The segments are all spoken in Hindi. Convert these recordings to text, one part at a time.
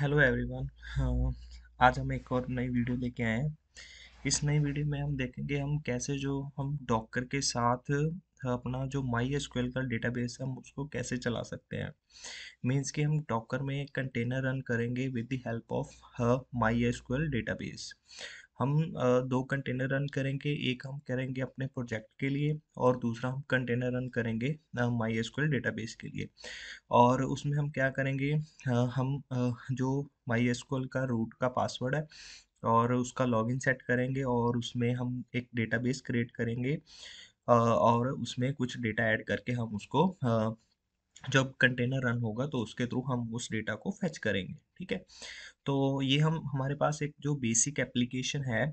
हेलो एवरीवन हाँ, आज हम एक और नई वीडियो लेके आए हैं इस नई वीडियो में हम देखेंगे हम कैसे जो हम डॉकर के साथ अपना जो माई एस का डेटाबेस है हम उसको कैसे चला सकते हैं मीन्स कि हम डॉकर में एक कंटेनर रन करेंगे with the help of my S database हम दो कंटेनर रन करेंगे एक हम करेंगे अपने प्रोजेक्ट के लिए और दूसरा हम कंटेनर रन करेंगे माई एस डेटाबेस के लिए और उसमें हम क्या करेंगे हम जो माई एस का रूट का पासवर्ड है और उसका लॉगिन सेट करेंगे और उसमें हम एक डेटाबेस क्रिएट करेंगे और उसमें कुछ डेटा ऐड करके हम उसको जब कंटेनर रन होगा तो उसके थ्रू हम उस डेटा को फैच करेंगे ठीक है तो ये हम हमारे पास एक जो बेसिक एप्लीकेशन है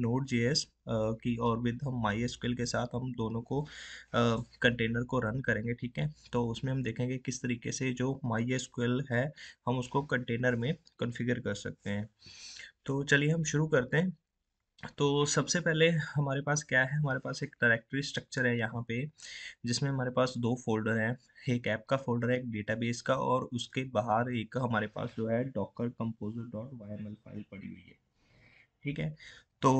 नोड जे एस की और विद हम माई एस के साथ हम दोनों को कंटेनर uh, को रन करेंगे ठीक है तो उसमें हम देखेंगे किस तरीके से जो माई एस है हम उसको कंटेनर में कन्फिगर कर सकते हैं तो चलिए हम शुरू करते हैं तो सबसे पहले हमारे पास क्या है हमारे पास एक डायरेक्टरी स्ट्रक्चर है यहाँ पे जिसमें हमारे पास दो फोल्डर हैं एक ऐप का फोल्डर है एक डेटाबेस का और उसके बाहर एक हमारे पास जो है Docker composer dot Y M L file पड़ी हुई है ठीक है तो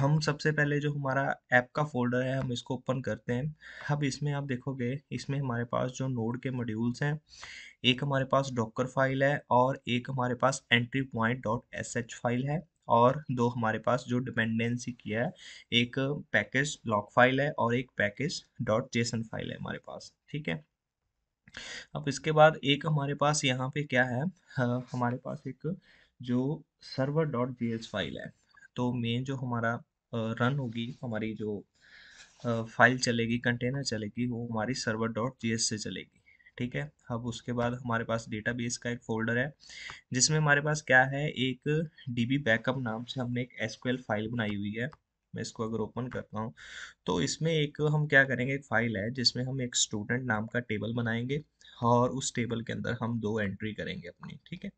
हम सबसे पहले जो हमारा ऐप का फोल्डर है हम इसको ओपन करते हैं अब इसमें आप देखोगे इसमें हमारे पास जो नोड के मॉड्यूल्स हैं एक हमारे पास डॉकर फाइल है और एक हमारे पास entry point dot S H file है और दो हमारे पास जो डिपेंडेंसी किया है एक पैकेज लॉक फाइल है और एक पैकेज डॉट जेसन फाइल है हमारे पास ठीक है अब इसके बाद एक हमारे पास यहाँ पे क्या है हाँ, हमारे पास एक जो सर्वर डॉट जे फाइल है तो मेन जो हमारा रन होगी हमारी जो फाइल चलेगी कंटेनर चलेगी वो हमारी सर्वर डॉट जी से चलेगी ठीक है अब उसके बाद हमारे पास बेस का एक फोल्डर है जिसमें हमारे पास क्या है एक बी बैकअप नाम से हमने एक एसक्यूएल फाइल बनाई हुई है मैं इसको अगर ओपन करता हूँ तो इसमें एक हम क्या करेंगे एक फाइल है जिसमें हम एक स्टूडेंट नाम का टेबल बनाएंगे और उस टेबल के अंदर हम दो एंट्री करेंगे अपनी ठीक है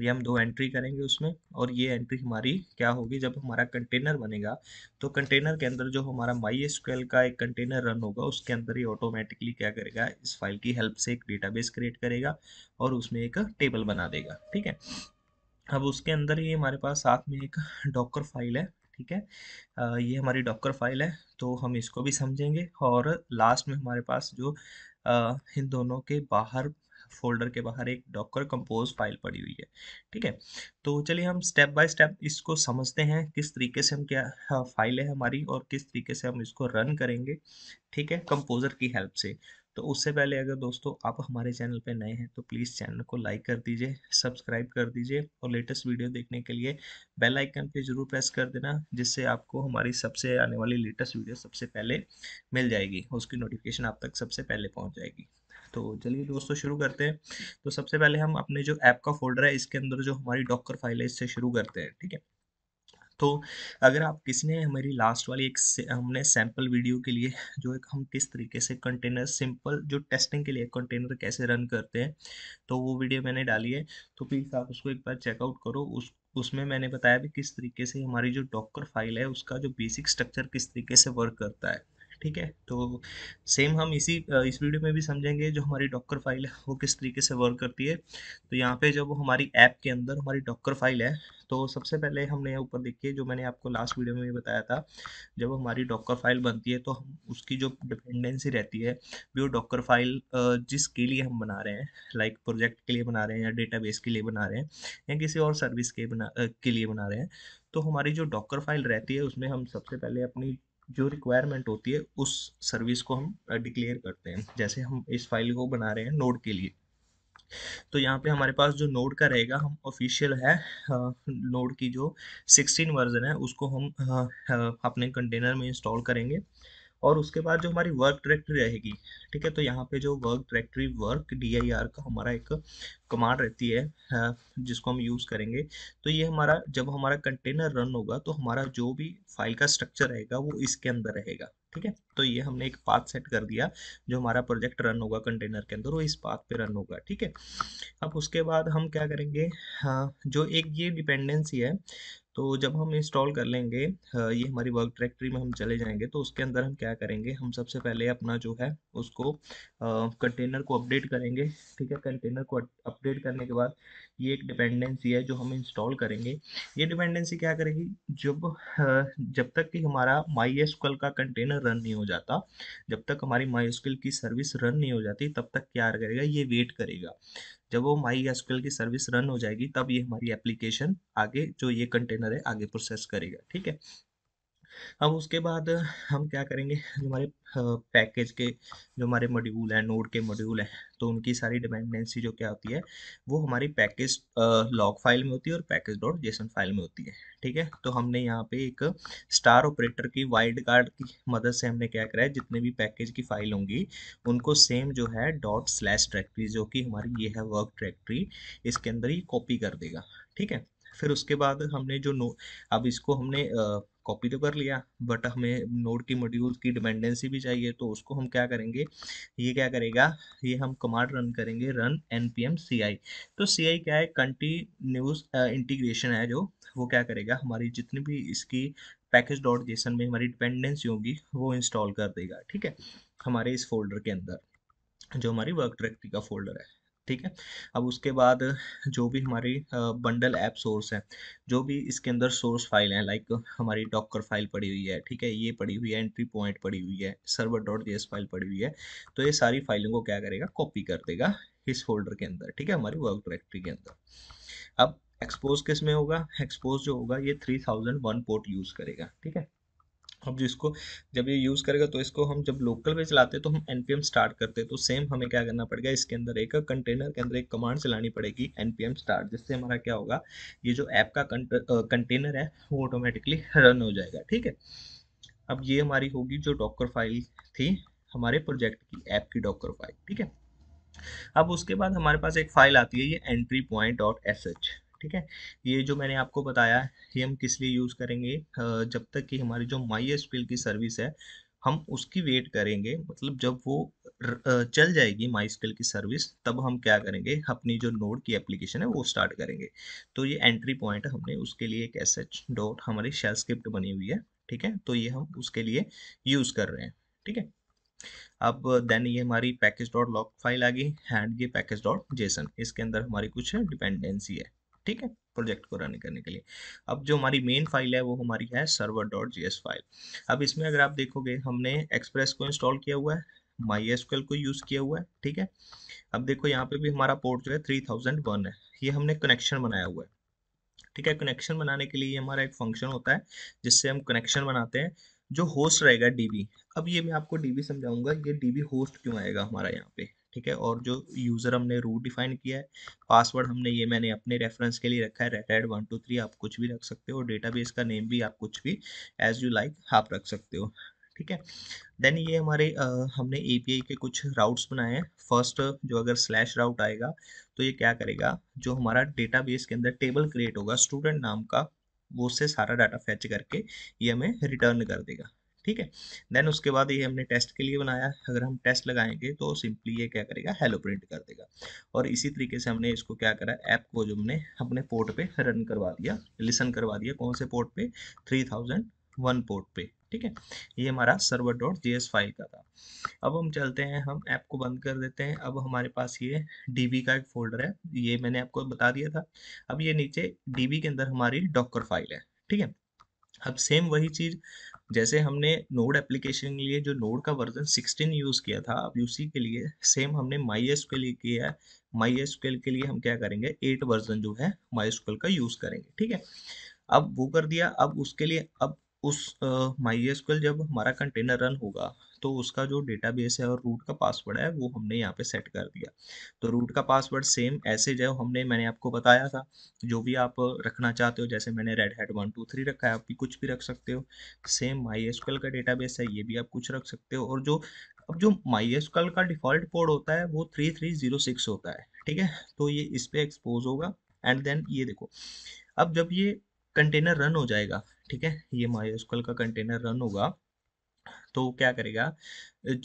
ये हम दो एंट्री करेंगे उसमें और ये एंट्री हमारी क्या होगी जब हमारा कंटेनर बनेगा तो कंटेनर के अंदर जो हमारा माई एस का एक कंटेनर रन होगा उसके अंदर ही ऑटोमेटिकली क्या करेगा इस फाइल की हेल्प से एक डेटाबेस क्रिएट करेगा और उसमें एक टेबल बना देगा ठीक है अब उसके अंदर ही हमारे पास साथ में एक डॉकर फाइल है ठीक है आ, ये हमारी डॉक्कर फाइल है तो हम इसको भी समझेंगे और लास्ट में हमारे पास जो इन दोनों के बाहर फोल्डर के बाहर एक डॉकर कंपोज फाइल पड़ी हुई है ठीक है तो चलिए हम स्टेप बाय स्टेप इसको समझते हैं किस तरीके से हम क्या फाइल हाँ, है हमारी और किस तरीके से हम इसको रन करेंगे ठीक है कंपोजर की हेल्प से तो उससे पहले अगर दोस्तों आप हमारे चैनल पर नए हैं तो प्लीज़ चैनल को लाइक कर दीजिए सब्सक्राइब कर दीजिए और लेटेस्ट वीडियो देखने के लिए बेल आइकन पे ज़रूर प्रेस कर देना जिससे आपको हमारी सबसे आने वाली लेटेस्ट वीडियो सबसे पहले मिल जाएगी उसकी नोटिफिकेशन आप तक सबसे पहले पहुँच जाएगी तो चलिए दोस्तों शुरू करते हैं तो सबसे पहले हम अपने जो ऐप का फोल्डर है इसके अंदर जो हमारी डॉक्कर फाइल है इससे शुरू करते हैं ठीक है तो अगर आप किसी ने हमारी लास्ट वाली एक से, हमने सैम्पल वीडियो के लिए जो एक हम किस तरीके से कंटेनर सिंपल जो टेस्टिंग के लिए कंटेनर कैसे रन करते हैं तो वो वीडियो मैंने डाली है तो प्लीज़ आप उसको एक बार चेकआउट करो उस उसमें मैंने बताया भी किस तरीके से हमारी जो डॉक्टर फाइल है उसका जो बेसिक स्ट्रक्चर किस तरीके से वर्क करता है ठीक है तो सेम हम इसी इस वीडियो में भी समझेंगे जो हमारी डॉक्टर फाइल है वो किस तरीके से वर्क करती है तो यहाँ पे जब हमारी ऐप के अंदर हमारी डॉक्टर फाइल है तो सबसे पहले हमने ऊपर देखिए जो मैंने आपको लास्ट वीडियो में भी बताया था जब हमारी डॉक्टर फाइल बनती है तो हम उसकी जो डिपेंडेंसी रहती है वो डॉक्टर फाइल जिसके लिए हम बना रहे हैं लाइक प्रोजेक्ट के लिए बना रहे हैं या डेटा के लिए बना रहे हैं या किसी और सर्विस के बना के लिए बना रहे हैं तो हमारी जो डॉक्टर फाइल रहती है उसमें हम सबसे पहले अपनी जो रिक्वायरमेंट होती है उस सर्विस को हम डिक्लेयर करते हैं जैसे हम इस फाइल को बना रहे हैं नोड के लिए तो यहाँ पे हमारे पास जो नोड का रहेगा हम ऑफिशियल है नोड की जो 16 वर्जन है उसको हम अपने कंटेनर में इंस्टॉल करेंगे और उसके बाद जो हमारी वर्क डायरेक्टरी रहेगी ठीक है तो यहाँ पे जो वर्क डायरेक्टरी वर्क डी का हमारा एक कमांड रहती है जिसको हम यूज़ करेंगे तो ये हमारा जब हमारा कंटेनर रन होगा तो हमारा जो भी फाइल का स्ट्रक्चर रहेगा वो इसके अंदर रहेगा ठीक है तो ये हमने एक पाथ सेट कर दिया जो हमारा प्रोजेक्ट रन होगा कंटेनर के अंदर वो इस पाथ पे रन होगा ठीक है अब उसके बाद हम क्या करेंगे हाँ, जो एक ये डिपेंडेंसी है तो जब हम इंस्टॉल कर लेंगे ये हमारी वर्क डायरेक्टरी में हम चले जाएंगे तो उसके अंदर हम क्या करेंगे हम सबसे पहले अपना जो है उसको कंटेनर को अपडेट करेंगे ठीक है कंटेनर को अपडेट करने के बाद ये एक डिपेंडेंसी है जो हम इंस्टॉल करेंगे ये डिपेंडेंसी क्या करेगी जब जब तक कि हमारा माई का कंटेनर रन नहीं हो जाता जब तक हमारी माई की सर्विस रन नहीं हो जाती तब तक क्या करेगा ये वेट करेगा जब वो माई की सर्विस रन हो जाएगी तब ये हमारी एप्लीकेशन आगे जो ये कंटेनर है आगे प्रोसेस करेगा ठीक है अब उसके बाद हम क्या करेंगे जो हमारे पैकेज के जो हमारे मॉड्यूल हैं नोड के मॉड्यूल हैं तो उनकी सारी डिपेंडेंसी जो क्या होती है वो हमारी पैकेज लॉग फाइल में होती है और पैकेज डॉट जेसन फाइल में होती है ठीक है तो हमने यहाँ पे एक स्टार ऑपरेटर की वाइल्ड कार्ड की मदद से हमने क्या करा है जितने भी पैकेज की फाइल होंगी उनको सेम जो है डॉट स्लैश डायरेक्टरी जो कि हमारी ये है वर्क डायरेक्टरी इसके अंदर ही कॉपी कर देगा ठीक है फिर उसके बाद हमने जो नो अब इसको हमने कॉपी तो कर लिया बट हमें नोड की मॉड्यूल की डिपेंडेंसी भी चाहिए तो उसको हम क्या करेंगे ये क्या करेगा ये हम कमांड रन करेंगे run N P M C I तो सी आई क्या है कंटिन्यूस इंटीग्रेशन uh, है जो वो क्या करेगा हमारी जितनी भी इसकी पैकेज डॉट जेसन में हमारी डिपेंडेंसी होगी वो इंस्टॉल कर देगा ठीक है हमारे इस फोल्डर के अंदर जो हमारी वर्क डायरेक्टरी का फोल्डर है ठीक है अब उसके बाद जो भी हमारी बंडल ऐप सोर्स है जो भी इसके अंदर सोर्स फाइल है लाइक हमारी डॉक्कर फाइल पड़ी हुई है ठीक है ये पड़ी हुई है एंट्री पॉइंट पड़ी हुई है सर्वर डॉट जी फाइल पड़ी हुई है तो ये सारी फाइलों को क्या करेगा कॉपी कर देगा इस फोल्डर के अंदर ठीक है हमारी वर्क डायरेक्टरी के अंदर अब एक्सपोज किस में होगा एक्सपोज जो होगा ये three thousand one port use करेगा ठीक है अब जिसको जब ये यूज़ करेगा तो इसको हम जब लोकल पे चलाते हैं तो हम एन स्टार्ट करते हैं तो सेम हमें क्या करना पड़ेगा इसके अंदर एक कंटेनर के अंदर एक कमांड चलानी पड़ेगी एन स्टार्ट जिससे हमारा क्या होगा ये जो ऐप का कंटेनर है वो ऑटोमेटिकली रन हो जाएगा ठीक है अब ये हमारी होगी जो डॉक्कर फाइल थी हमारे प्रोजेक्ट की ऐप की डॉकर फाइल ठीक है अब उसके बाद हमारे पास एक फाइल आती है ये entry point dot S H ठीक है ये जो मैंने आपको बताया ये हम किस लिए यूज़ करेंगे जब तक कि हमारी जो माई एस की सर्विस है हम उसकी वेट करेंगे मतलब जब वो चल जाएगी माई स्किल की सर्विस तब हम क्या करेंगे अपनी जो नोड की एप्लीकेशन है वो स्टार्ट करेंगे तो ये एंट्री पॉइंट हमने उसके लिए एक एस एच डॉट हमारी शेल स्क्रिप्ट बनी हुई है ठीक है तो ये हम उसके लिए यूज़ कर रहे हैं ठीक है अब देन ये हमारी पैकेज डॉट लॉक फाइल आ गई एंड ये पैकेज डॉट जेसन इसके अंदर हमारी कुछ डिपेंडेंसी है ठीक है प्रोजेक्ट को रन करने के लिए अब जो हमारी मेन फाइल है वो हमारी है सर्वर डॉट जी फाइल अब इसमें अगर आप देखोगे हमने एक्सप्रेस को इंस्टॉल किया हुआ है माई को यूज़ किया हुआ है ठीक है अब देखो यहाँ पे भी हमारा पोर्ट जो है थ्री थाउजेंड वन है ये हमने कनेक्शन बनाया हुआ है ठीक है कनेक्शन बनाने के लिए हमारा एक फंक्शन होता है जिससे हम कनेक्शन बनाते हैं जो होस्ट रहेगा डीबी अब ये मैं आपको डीबी समझाऊंगा ये डीबी होस्ट क्यों आएगा हमारा यहाँ पे ठीक है और जो यूज़र हमने रूट डिफाइन किया है पासवर्ड हमने ये मैंने अपने रेफरेंस के लिए रखा है रेटेड वन टू थ्री आप कुछ भी रख सकते हो डेटाबेस का नेम भी आप कुछ भी एज यू लाइक आप रख सकते हो ठीक है देन ये हमारे आ, हमने ए के कुछ राउट्स बनाए हैं फर्स्ट जो अगर स्लैश राउट आएगा तो ये क्या करेगा जो हमारा डेटाबेस के अंदर टेबल क्रिएट होगा स्टूडेंट नाम का वो से सारा डाटा फैच करके ये हमें रिटर्न कर देगा ठीक है देन उसके बाद ये हमने टेस्ट के लिए बनाया अगर हम टेस्ट लगाएंगे तो सिंपली ये क्या करेगा हेलो प्रिंट कर देगा और इसी तरीके से हमने इसको क्या करा ऐप को जो हमने अपने पोर्ट पे रन करवा दिया लिसन करवा दिया कौन से पोर्ट पे थ्री थाउजेंड वन पोर्ट पे ठीक है ये हमारा सर्वर डॉट जी फाइल का था अब हम चलते हैं हम ऐप को बंद कर देते हैं अब हमारे पास ये डीबी का एक फोल्डर है ये मैंने आपको बता दिया था अब ये नीचे डीबी के अंदर हमारी डॉकर फाइल है ठीक है अब सेम वही चीज़ जैसे हमने नोड एप्लीकेशन के लिए जो नोड का वर्जन 16 यूज़ किया था अब यूसी के लिए सेम हमने माई के लिए किया है माई के लिए हम क्या करेंगे एट वर्जन जो है माई का यूज़ करेंगे ठीक है अब वो कर दिया अब उसके लिए अब उस माई uh, जब हमारा कंटेनर रन होगा तो उसका जो बेस है और रूट का पासवर्ड है वो हमने यहाँ पे सेट कर दिया तो रूट का पासवर्ड सेम ऐसे जो हमने मैंने आपको बताया था जो भी आप रखना चाहते हो जैसे मैंने red head one two three रखा है आप भी कुछ भी रख सकते हो सेम माई का डेटाबेस है ये भी आप कुछ रख सकते हो और जो अब जो माई का डिफॉल्ट कोड होता है वो थ्री थ्री जीरो सिक्स होता है ठीक है तो ये इस पर एक्सपोज होगा एंड देन ये देखो अब जब ये कंटेनर रन हो जाएगा ठीक है ये माइस्कल का कंटेनर रन होगा तो क्या करेगा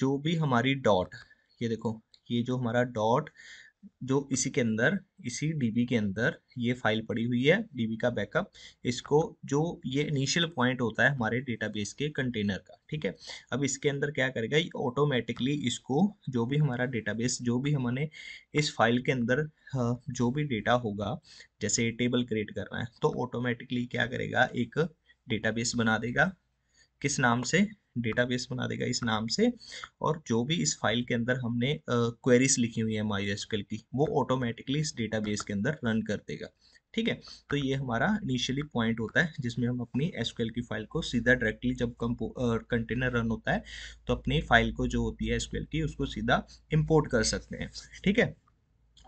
जो भी हमारी डॉट ये देखो ये जो हमारा डॉट जो इसी के अंदर इसी डीबी के अंदर ये फाइल पड़ी हुई है डीबी का बैकअप इसको जो ये इनिशियल पॉइंट होता है हमारे डेटाबेस के कंटेनर का ठीक है अब इसके अंदर क्या करेगा ये ऑटोमेटिकली इसको जो भी हमारा डेटाबेस जो भी हमने इस फाइल के अंदर हाँ, जो भी डेटा होगा जैसे टेबल क्रिएट करना है तो ऑटोमेटिकली क्या करेगा एक डेटाबेस बना देगा किस नाम से डेटाबेस बना देगा इस नाम से और जो भी इस फाइल के अंदर हमने क्वेरीज लिखी हुई है माई की वो ऑटोमेटिकली इस डेटाबेस के अंदर रन कर देगा ठीक है तो ये हमारा इनिशियली पॉइंट होता है जिसमें हम अपनी एसक्यूएल की फाइल को सीधा डायरेक्टली जब कंटेनर रन होता है तो अपनी फाइल को जो होती है एसक्यूएल की उसको सीधा इंपोर्ट कर सकते हैं ठीक है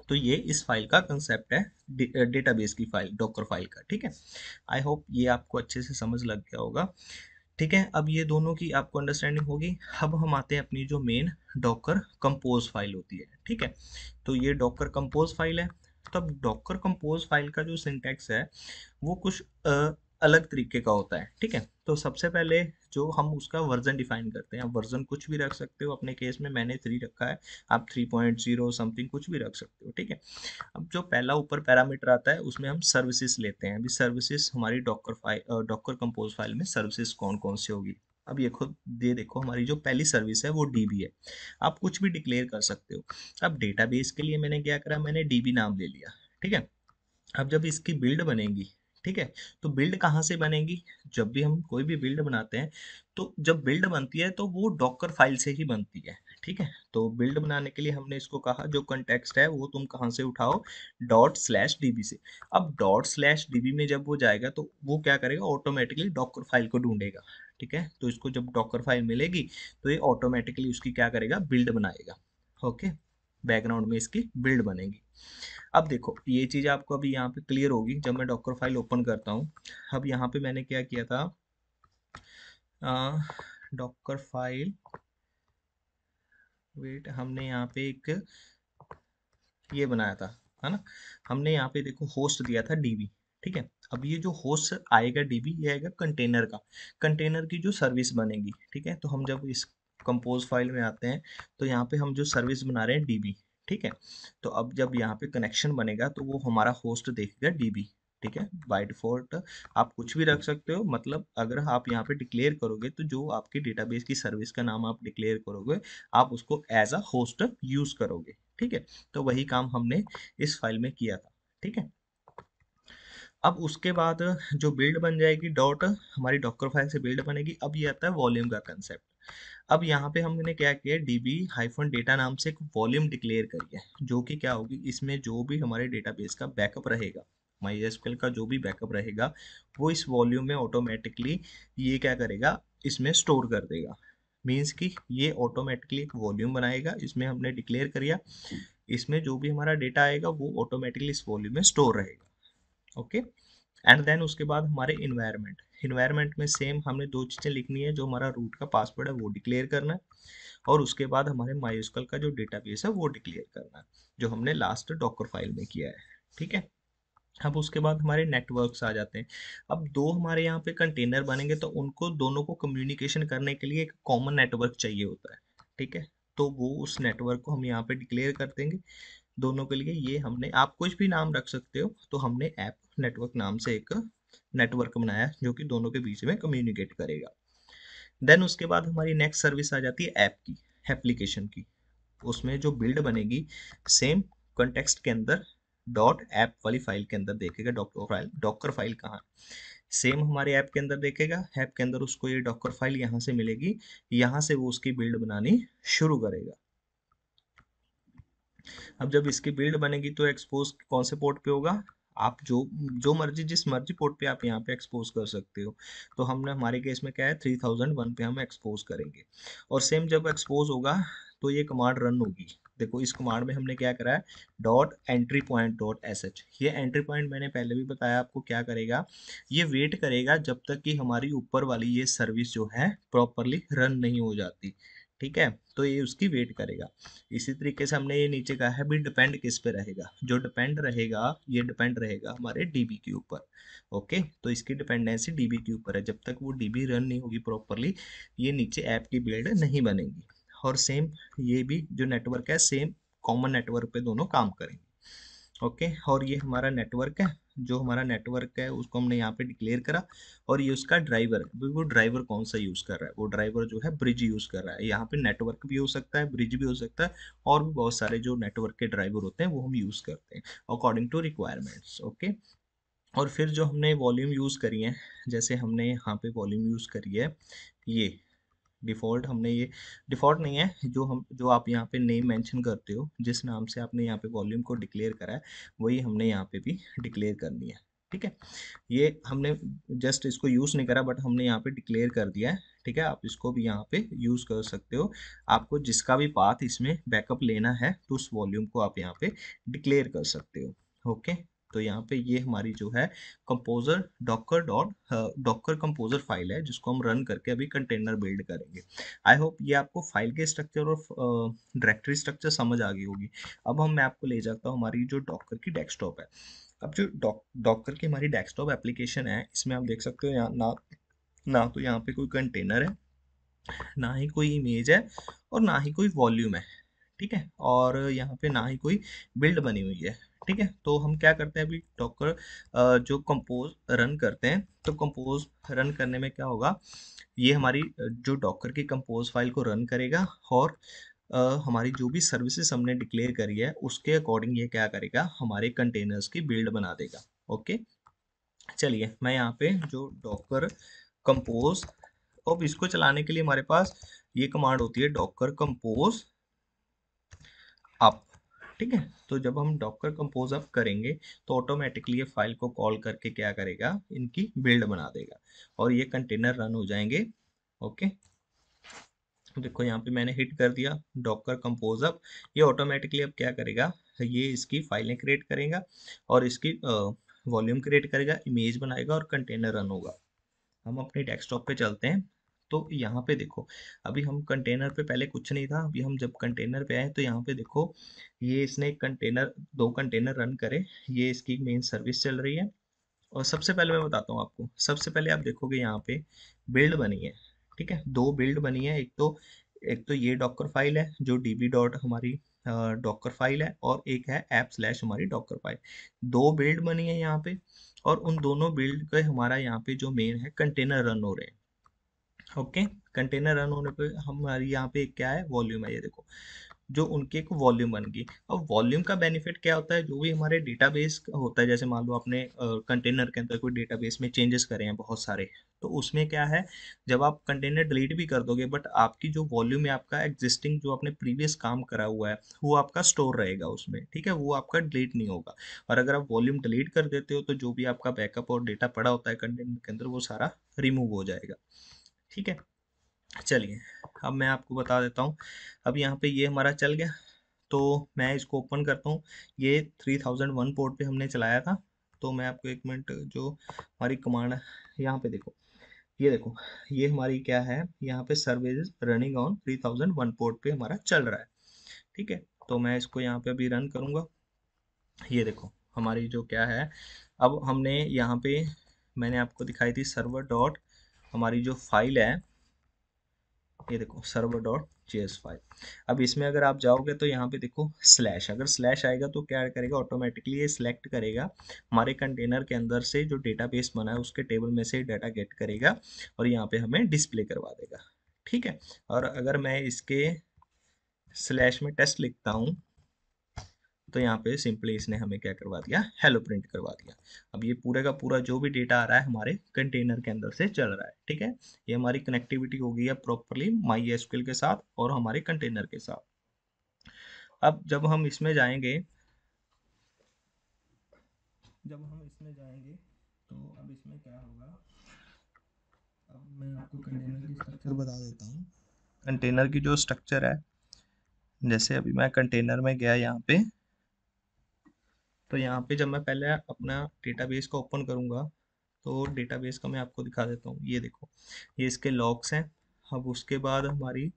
तो ये इस फाइल का कंसेप्ट है डेटाबेस की फाइल डॉकर फाइल का ठीक है आई होप ये आपको अच्छे से समझ लग गया होगा ठीक है अब ये दोनों की आपको अंडरस्टैंडिंग होगी अब हम आते हैं अपनी जो मेन डॉकर कंपोज फाइल होती है ठीक है तो ये डॉकर कंपोज फाइल है तब डॉकर कंपोज फाइल का जो सिंटेक्स है वो कुछ अलग तरीके का होता है ठीक है तो सबसे पहले जो हम उसका वर्जन डिफाइन करते हैं आप वर्जन कुछ भी रख सकते हो अपने केस में मैंने थ्री रखा है आप थ्री पॉइंट जीरो समथिंग कुछ भी रख सकते हो ठीक है अब जो पहला ऊपर पैरामीटर आता है उसमें हम सर्विसेज लेते हैं अभी सर्विसेज हमारी docker file docker compose file में सर्विसेज कौन कौन सी होगी अब ये खुद ये देखो हमारी जो पहली सर्विस है वो डीबी है आप कुछ भी डिक्लेयर कर सकते हो अब डेटाबेस के लिए मैंने क्या करा मैंने डीबी नाम ले लिया ठीक है अब जब इसकी बिल्ड बनेगी ठीक है तो बिल्ड कहाँ से बनेगी जब भी हम कोई भी बिल्ड बनाते हैं तो जब बिल्ड बनती है तो वो डॉकर फाइल से ही बनती है ठीक है तो बिल्ड बनाने के लिए हमने इसको कहा जो कंटेक्सट है वो तुम कहाँ से उठाओ डॉट स्लैश डीबी से अब डॉट स्लैश डीबी में जब वो जाएगा तो वो क्या करेगा ऑटोमेटिकली डॉकर फाइल को ढूंढेगा ठीक है तो इसको जब डॉकर फाइल मिलेगी तो ये ऑटोमेटिकली उसकी क्या करेगा बिल्ड बनाएगा ओके बैकग्राउंड में इसकी बिल्ड बनेगी अब देखो ये चीज़ आपको अभी यहाँ पे क्लियर होगी जब मैं डॉक्टर फाइल ओपन करता हूँ अब यहाँ पे मैंने क्या किया था डॉक्टर फाइल वेट हमने यहाँ पे एक ये बनाया था है ना हमने यहाँ पे देखो होस्ट दिया था डीबी ठीक है अब ये जो होस्ट आएगा डीबी ये आएगा कंटेनर का कंटेनर की जो सर्विस बनेगी ठीक है तो हम जब इस कंपोज फाइल में आते हैं तो यहाँ पे हम जो सर्विस बना रहे हैं डीबी ठीक है तो अब जब यहाँ पे कनेक्शन बनेगा तो वो हमारा होस्ट देखेगा डीबी ठीक है बाई डिफॉल्ट आप कुछ भी रख सकते हो मतलब अगर आप यहाँ पे डिक्लेयर करोगे तो जो आपके डेटाबेस की सर्विस का नाम आप डिक्लेयर करोगे आप उसको एज अ होस्ट यूज करोगे ठीक है तो वही काम हमने इस फाइल में किया था ठीक है अब उसके बाद जो बिल्ड बन जाएगी डॉट हमारी डॉक्टर फाइल से बिल्ड बनेगी अब ये आता है वॉल्यूम का कंसेप्ट अब यहाँ पे हमने क्या किया डी बी हाइफन डेटा नाम से एक वॉल्यूम डिक्लेयर करी है जो कि क्या होगी इसमें जो भी हमारे डेटाबेस का बैकअप रहेगा माई एस का जो भी बैकअप रहेगा वो इस वॉल्यूम में ऑटोमेटिकली ये क्या करेगा इसमें स्टोर कर देगा मीन्स कि ये ऑटोमेटिकली एक वॉल्यूम बनाएगा इसमें हमने डिक्लेयर किया इसमें जो भी हमारा डेटा आएगा वो ऑटोमेटिकली इस वॉल्यूम में स्टोर रहेगा ओके एंड देन उसके बाद हमारे इन्वायरमेंट इन्वायरमेंट में सेम हमने दो चीज़ें लिखनी है जो हमारा रूट का पासवर्ड है वो डिक्लेयर करना है और उसके बाद हमारे माइस्कल का जो डेटा है वो डिक्लेयर करना है जो हमने लास्ट डॉकर फाइल में किया है ठीक है अब उसके बाद हमारे नेटवर्क्स आ जाते हैं अब दो हमारे यहाँ पे कंटेनर बनेंगे तो उनको दोनों को कम्युनिकेशन करने के लिए एक कॉमन नेटवर्क चाहिए होता है ठीक है तो वो उस नेटवर्क को हम यहाँ पे डिक्लेयर कर देंगे दोनों के लिए ये हमने आप कुछ भी नाम रख सकते हो तो हमने ऐप नेटवर्क नाम से एक नेटवर्क बनाया जो कि दोनों के बीच में कम्युनिकेट करेगा देन उसके बाद हमारी नेक्स्ट सर्विस आ जाती है ऐप की एप्लीकेशन की उसमें जो बिल्ड बनेगी सेम कंटेक्सट के अंदर डॉट ऐप वाली फाइल के अंदर देखेगा डॉक्टर फाइल डॉकर फाइल कहाँ सेम हमारे ऐप के अंदर देखेगा ऐप के अंदर उसको ये डॉकर फाइल यहाँ से मिलेगी यहाँ से वो उसकी बिल्ड बनानी शुरू करेगा अब जब इसकी बिल्ड बनेगी तो एक्सपोज कौन से पोर्ट पे होगा आप जो जो मर्जी जिस मर्जी पोर्ट पे आप यहाँ पे एक्सपोज कर सकते हो तो हमने हमारे केस में क्या है थ्री थाउजेंड वन पे हम एक्सपोज करेंगे और सेम जब एक्सपोज होगा तो ये कमांड रन होगी देखो इस कमांड में हमने क्या करा है dot entry point dot S H ये एंट्री पॉइंट मैंने पहले भी बताया आपको क्या करेगा ये वेट करेगा जब तक कि हमारी ऊपर वाली ये सर्विस जो है प्रॉपरली रन नहीं हो जाती ठीक है तो ये उसकी वेट करेगा इसी तरीके से हमने ये नीचे कहा है भी डिपेंड किस पे रहेगा जो डिपेंड रहेगा ये डिपेंड रहेगा हमारे डीबी के ऊपर ओके तो इसकी डिपेंडेंसी डीबी के ऊपर है जब तक वो डीबी रन नहीं होगी प्रॉपरली ये नीचे ऐप की बिल्ड नहीं बनेगी और सेम ये भी जो नेटवर्क है सेम कॉमन नेटवर्क पे दोनों काम करेंगे ओके और ये हमारा नेटवर्क है जो हमारा नेटवर्क है उसको हमने यहाँ पे डिक्लेयर करा और ये उसका ड्राइवर है वो ड्राइवर कौन सा यूज़ कर रहा है वो ड्राइवर जो है ब्रिज यूज़ कर रहा है यहाँ पे नेटवर्क भी हो सकता है ब्रिज भी हो सकता है और भी बहुत सारे जो नेटवर्क के ड्राइवर होते हैं वो हम यूज़ करते हैं अकॉर्डिंग टू रिक्वायरमेंट्स ओके और फिर जो हमने वॉल्यूम यूज़ करी है जैसे हमने यहाँ पे वॉल्यूम यूज़ करी है ये डिफ़ॉल्ट हमने ये डिफ़ॉल्ट नहीं है जो हम जो आप यहाँ पे नेम मेंशन करते हो जिस नाम से आपने यहाँ पे वॉल्यूम को डिक्लेयर करा है वही हमने यहाँ पे भी डिक्लेयर करनी है ठीक है ये हमने जस्ट इसको यूज़ नहीं करा बट हमने यहाँ पे डिक्लेयर कर दिया है ठीक है आप इसको भी यहाँ पे यूज़ कर सकते हो आपको जिसका भी पाथ इसमें बैकअप लेना है तो उस वॉल्यूम को आप यहाँ पे डिक्लेयर कर सकते हो ओके तो यहाँ पे ये हमारी जो है composer docker dot docker composer file है जिसको हम रन करके अभी कंटेनर बिल्ड करेंगे आई होप ये आपको फाइल के स्ट्रक्चर और डायरेक्टरी स्ट्रक्चर समझ आ गई होगी अब हम मैं आपको ले जाता हूँ हमारी जो डॉक्कर की डेस्कटॉप है अब जो डॉक्कर की हमारी डेस्कटॉप एप्लीकेशन है इसमें आप देख सकते हो यहाँ ना ना तो यहाँ पे कोई कंटेनर है ना ही कोई इमेज है और ना ही कोई वॉल्यूम है ठीक है और यहाँ पे ना ही कोई बिल्ड बनी हुई है ठीक है तो हम क्या करते हैं अभी डॉकर जो कंपोज रन करते हैं तो कंपोज रन करने में क्या होगा ये हमारी जो डॉकर की कंपोज फाइल को रन करेगा और हमारी जो भी सर्विसेज हमने डिक्लेयर करी है उसके अकॉर्डिंग ये क्या करेगा हमारे कंटेनर्स की बिल्ड बना देगा ओके चलिए मैं यहाँ पे जो डॉकर कंपोज अब इसको चलाने के लिए हमारे पास ये कमांड होती है डॉकर कंपोज अप ठीक है तो जब हम डॉक्कर कंपोज अप करेंगे तो ऑटोमेटिकली ये फाइल को कॉल करके क्या करेगा इनकी बिल्ड बना देगा और ये कंटेनर रन हो जाएंगे ओके देखो यहाँ पे मैंने हिट कर दिया डॉक्कर कंपोज अप ये ऑटोमेटिकली अब क्या करेगा ये इसकी फाइलें क्रिएट करेगा और इसकी वॉल्यूम क्रिएट करेगा इमेज बनाएगा और कंटेनर रन होगा हम अपने डेस्कटॉप पे चलते हैं तो यहाँ पे देखो अभी हम कंटेनर पे पहले कुछ नहीं था अभी हम जब कंटेनर पे आए तो यहाँ पे देखो ये इसने एक कंटेनर दो कंटेनर रन करे ये इसकी मेन सर्विस चल रही है और सबसे पहले मैं बताता हूँ आपको सबसे पहले आप देखोगे यहाँ पे बिल्ड बनी है ठीक है दो बिल्ड बनी है एक तो एक तो ये डॉक्कर फाइल है जो डी डॉट हमारी डॉक्कर फाइल है और एक है ऐप स्लैश हमारी डॉक्कर फाइल दो बिल्ड बनी है यहाँ पे और उन दोनों बिल्ड के हमारा यहाँ पे जो मेन है कंटेनर रन हो रहे हैं ओके कंटेनर रन होने पे हमारी यहाँ पे क्या है वॉल्यूम है ये देखो जो उनके एक वॉल्यूम बन गई अब वॉल्यूम का बेनिफिट क्या होता है जो भी हमारे डेटाबेस होता है जैसे मान लो आपने कंटेनर के अंदर कोई डेटाबेस में चेंजेस करे हैं बहुत सारे तो उसमें क्या है जब आप कंटेनर डिलीट भी कर दोगे बट आपकी जो वॉल्यूम है आपका एग्जिस्टिंग जो आपने प्रीवियस काम करा हुआ है वो आपका स्टोर रहेगा उसमें ठीक है वो आपका डिलीट नहीं होगा और अगर आप वॉल्यूम डिलीट कर देते हो तो जो भी आपका बैकअप और डेटा पड़ा होता है कंटेनर के अंदर वो सारा रिमूव हो जाएगा ठीक है चलिए अब मैं आपको बता देता हूँ अब यहाँ पे ये हमारा चल गया तो मैं इसको ओपन करता हूँ ये थ्री थाउजेंड वन पोर्ट पे हमने चलाया था तो मैं आपको एक मिनट जो हमारी कमांड यहाँ पे देखो ये देखो ये हमारी क्या है यहाँ पे service running on three thousand one port पे हमारा चल रहा है ठीक है तो मैं इसको यहाँ पे अभी रन करूँगा ये देखो हमारी जो क्या है अब हमने यहाँ पे मैंने आपको दिखाई थी सर्वर डॉट हमारी जो फाइल है ये देखो सर्वर डॉट जेएस फाइल अब इसमें अगर आप जाओगे तो यहाँ पे देखो स्लैश अगर स्लैश आएगा तो क्या करेगा ऑटोमेटिकली ये सिलेक्ट करेगा हमारे कंटेनर के अंदर से जो डेटाबेस बना है उसके टेबल में से डाटा गेट करेगा और यहाँ पे हमें डिस्प्ले करवा देगा ठीक है और अगर मैं इसके स्लैश में टेस्ट लिखता हूँ तो यहाँ पे सिंपली इसने हमें क्या करवा दिया हेलो प्रिंट करवा दिया अब ये पूरे का पूरा जो भी डेटा आ रहा है हमारे कंटेनर के अंदर से चल रहा है ठीक है ये हमारी कनेक्टिविटी हो गई है प्रॉपरली माई एस के साथ और हमारे कंटेनर के साथ अब जब हम इसमें जाएंगे जब हम इसमें जाएंगे तो अब इसमें क्या होगा अब मैं आपको कंटेनर की स्ट्रक्चर बता देता हूँ कंटेनर की जो स्ट्रक्चर है जैसे अभी मैं कंटेनर में गया यहाँ पे तो यहाँ पे जब मैं पहले अपना डेटाबेस को ओपन करूँगा तो डेटाबेस का मैं आपको दिखा देता हूँ ये देखो ये इसके लॉक्स हैं अब उसके बाद हमारी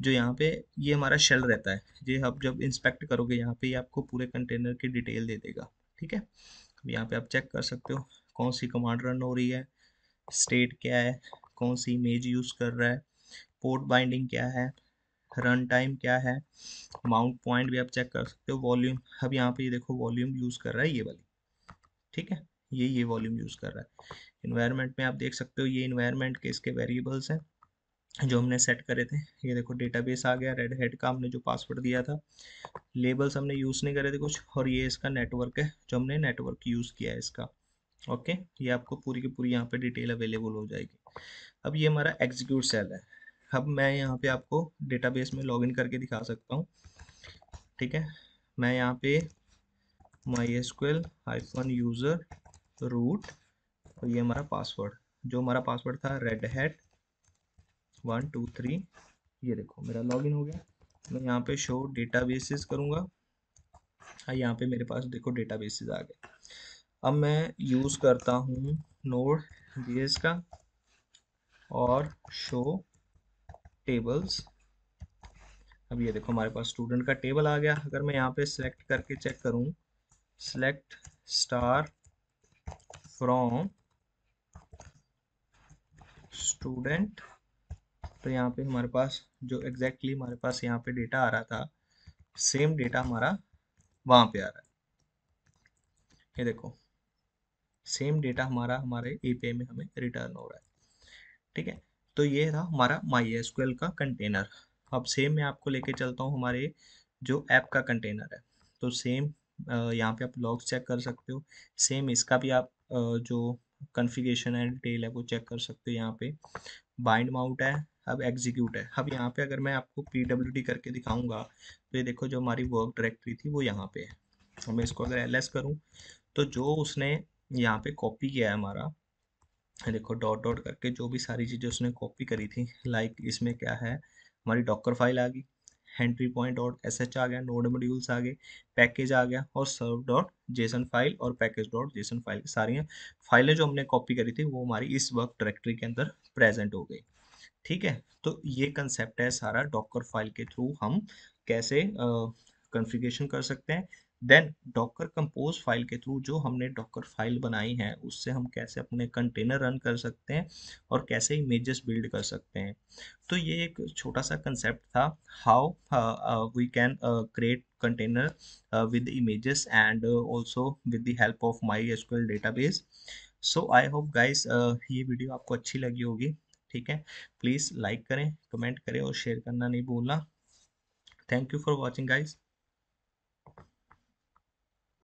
जो यहाँ पे ये हमारा शेल रहता है ये आप जब इंस्पेक्ट करोगे यहाँ पे ये आपको पूरे कंटेनर की डिटेल दे देगा ठीक है अब यहाँ पे आप चेक कर सकते हो कौन सी कमांड रन हो रही है स्टेट क्या है कौन सी इमेज यूज़ कर रहा है पोर्ट बाइंडिंग क्या है रन टाइम क्या है माउंट पॉइंट भी आप चेक कर सकते हो वॉल्यूम अब यहाँ पे ये देखो वॉल्यूम यूज़ कर रहा है ये वाली ठीक है ये ये वॉल्यूम यूज़ कर रहा है इन्वायरमेंट में आप देख सकते हो ये इन्वायरमेंट के इसके वेरिएबल्स हैं जो हमने सेट करे थे ये देखो डेटाबेस आ गया रेड हेड का हमने जो पासवर्ड दिया था लेबल्स हमने यूज़ नहीं करे थे कुछ और ये इसका नेटवर्क है जो हमने नेटवर्क यूज़ किया है इसका ओके ये आपको पूरी की पूरी यहाँ पे डिटेल अवेलेबल हो जाएगी अब ये हमारा एग्जीक्यूट सेल है अब मैं यहाँ पे आपको डेटाबेस में लॉगिन करके दिखा सकता हूँ ठीक है मैं यहाँ पे my S QL hyphen user root और ये हमारा पासवर्ड जो हमारा पासवर्ड था red hat one two three ये देखो मेरा लॉगिन हो गया मैं यहाँ पे शो डेटा बेसिस करूँगा हाँ यहाँ पे मेरे पास देखो डेटा बेसिस आ गए अब मैं यूज़ करता हूँ नोड जी का और शो टेबल्स अब ये देखो हमारे पास स्टूडेंट का टेबल आ गया अगर मैं यहाँ पे सिलेक्ट करके चेक करूँ सिलेक्ट स्टार फ्रॉम स्टूडेंट तो यहाँ पे हमारे पास जो एग्जैक्टली exactly हमारे पास यहाँ पे डेटा आ रहा था सेम डेटा हमारा वहाँ पे आ रहा है ये देखो सेम डेटा हमारा हमारे ए में हमें रिटर्न हो रहा है ठीक है तो ये था हमारा माई एस का कंटेनर अब सेम मैं आपको लेके चलता हूँ हमारे जो ऐप का कंटेनर है तो सेम यहाँ पे आप लॉग चेक कर सकते हो सेम इसका भी आप जो कन्फिगेशन है डिटेल है वो चेक कर सकते हो यहाँ पे बाइंड माउट है अब एग्जीक्यूट है अब यहाँ पे अगर मैं आपको पी डब्ल्यू डी करके दिखाऊंगा तो ये देखो जो हमारी वर्क डायरेक्टरी थी वो यहाँ पे है मैं इसको अगर एल एस करूँ तो जो उसने यहाँ पे कॉपी किया है हमारा देखो डॉट डॉट करके जो भी सारी चीज़ें उसने कॉपी करी थी लाइक इसमें क्या है हमारी डॉक्कर फाइल आ गई entry point dot S H आ गया नोड मॉड्यूल्स आ गए पैकेज आ गया और सर्व डॉट जेसन फाइल और पैकेज डॉट जेसन फाइल सारी फाइलें जो हमने कॉपी करी थी वो हमारी इस वर्क डायरेक्टरी के अंदर प्रेजेंट हो गई ठीक है तो ये कंसेप्ट है सारा डॉक्कर फाइल के थ्रू हम कैसे कॉन्फ़िगरेशन कर सकते हैं देन डॉकर कंपोज फाइल के थ्रू जो हमने डॉकर फाइल बनाई है उससे हम कैसे अपने कंटेनर रन कर सकते हैं और कैसे इमेजेस बिल्ड कर सकते हैं तो ये एक छोटा सा कंसेप्ट था how we can create container with images and also with the help of my data database so I hope guys ये वीडियो आपको अच्छी लगी होगी ठीक है प्लीज़ लाइक करें कमेंट करें और शेयर करना नहीं भूलना thank you for watching guys